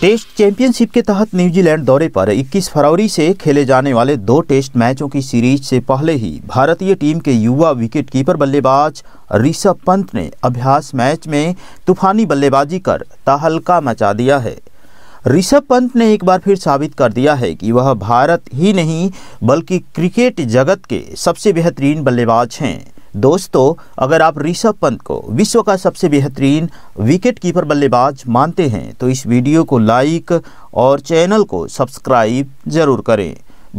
test championship के तहत New Zealand दौरे पर 21 फरवरी से खेले जाने वाले दो टेस्ट मैचों की सीरीज से पहले ही भारतीय टीम के युवा विकेटकीपर बल्लेबाज ऋषभ पंत ने अभ्यास मैच में तूफानी बल्लेबाजी कर तहलका मचा दिया है ऋषभ पंत ने एक बार फिर साबित कर दिया है कि वह भारत ही नहीं बल्कि क्रिकेट जगत के सबसे बेहतरीन बल्लेबाज हैं दोस्तों अगर आप ऋषभ पंत को विश्व का सबसे बेहतरीन विकेट कीपर बल्लेबाज मानते हैं तो इस वीडियो को लाइक और चैनल को सब्सक्राइब जरूर करें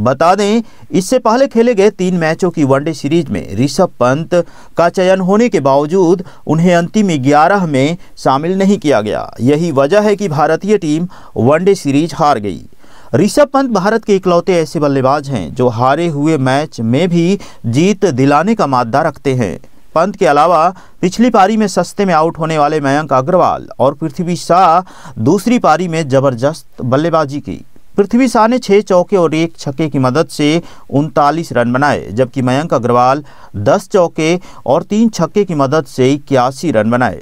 बता दें इससे पहले खेले गए तीन मैचों की वनडे सीरीज में ऋषभ पंत का चयन होने के बावजूद उन्हें अंतिम ग्यारह में शामिल नहीं किया गया यही वजह है कि भारतीय टीम वनडे सीरीज हार गई ऋषभ पंत भारत के इकलौते ऐसे बल्लेबाज हैं जो हारे हुए मैच में भी जीत दिलाने का मादा रखते हैं पंत के अलावा पिछली पारी में सस्ते में आउट होने वाले मयंक अग्रवाल और पृथ्वी शाह दूसरी पारी में जबरदस्त बल्लेबाजी की पृथ्वी शाह ने छः चौके और एक छक्के की मदद से उनतालीस रन बनाए जबकि मयंक अग्रवाल दस चौके और तीन छक्के की मदद से इक्यासी रन बनाए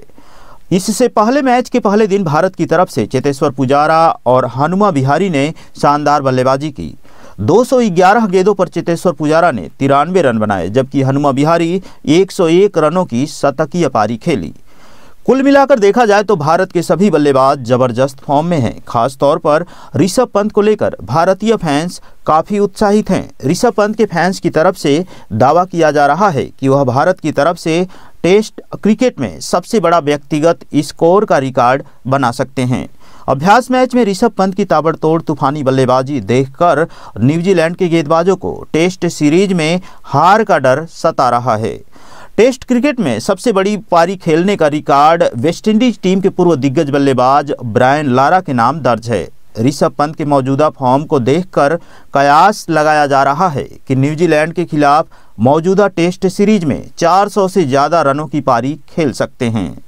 इससे पहले मैच के पहले दिन भारत की तरफ से चेतेश्वर पुजारा और हनुमा बिहारी ने शानदार बल्लेबाजी की 211 गेंदों पर चेतेश्वर पुजारा ने तिरानवे रन बनाए जबकि हनुमा बिहारी 101 रनों की शतकीय पारी खेली कुल मिलाकर देखा जाए तो भारत के सभी बल्लेबाज जबरदस्त फॉर्म में हैं तौर पर ऋषभ पंत को लेकर भारतीय फैंस काफ़ी उत्साहित हैं ऋषभ पंत के फैंस की तरफ से दावा किया जा रहा है कि वह भारत की तरफ से टेस्ट क्रिकेट में सबसे बड़ा व्यक्तिगत स्कोर का रिकॉर्ड बना सकते हैं अभ्यास मैच में ऋषभ पंत की ताबड़तोड़ तूफानी बल्लेबाजी देखकर न्यूजीलैंड के गेंदबाजों को टेस्ट सीरीज में हार का डर सता रहा है टेस्ट क्रिकेट में सबसे बड़ी पारी खेलने का रिकॉर्ड वेस्टइंडीज टीम के पूर्व दिग्गज बल्लेबाज ब्रायन लारा के नाम दर्ज है ऋषभ पंत के मौजूदा फॉर्म को देखकर कयास लगाया जा रहा है कि न्यूजीलैंड के खिलाफ मौजूदा टेस्ट सीरीज में 400 से ज़्यादा रनों की पारी खेल सकते हैं